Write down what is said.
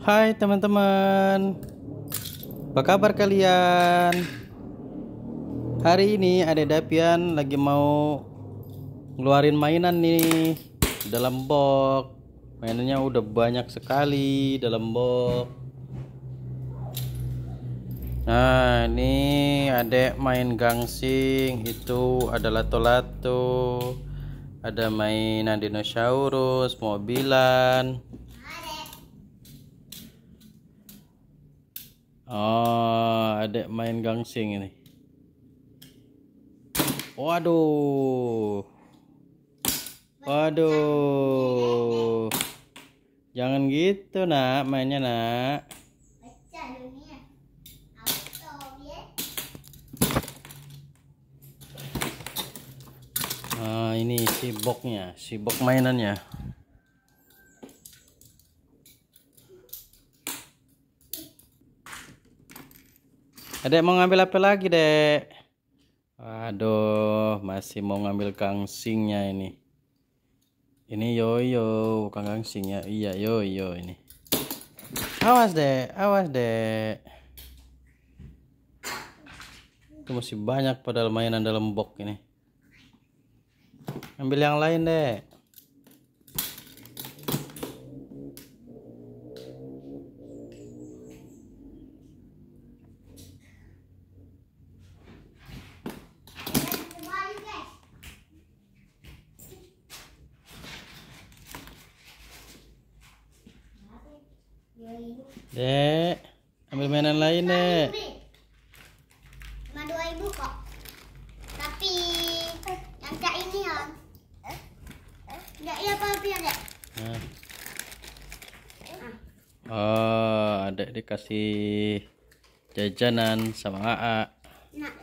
Hai teman-teman Apa kabar kalian? Hari ini ada Dapian lagi mau Ngeluarin mainan nih Dalam box Mainannya udah banyak sekali Dalam box Nah ini ada main gangsing Itu ada lato-lato Ada mainan dinosaurus Mobilan Oh, ada main gangsing ini. Waduh. Waduh. Jangan gitu, Nak, mainnya, Nak. Nah, ini si boknya, si bok mainannya. Adek mau ngambil apa lagi, Dek? Aduh, masih mau ngambil kangsingnya ini. Ini yoyo, bukan kangsingnya. Iya, yoyo ini. Awas, Dek. Awas, Dek. Itu masih banyak pada mainan dalam box ini. Ambil yang lain, Dek. Dek, ambil mainan lain, Dek. Cuma dua ibu kok. Tapi yang kayak ini ya. Enggak ya papi, Dek. Nah. Oh, Adek dikasih jajanan sama Aa. Nah.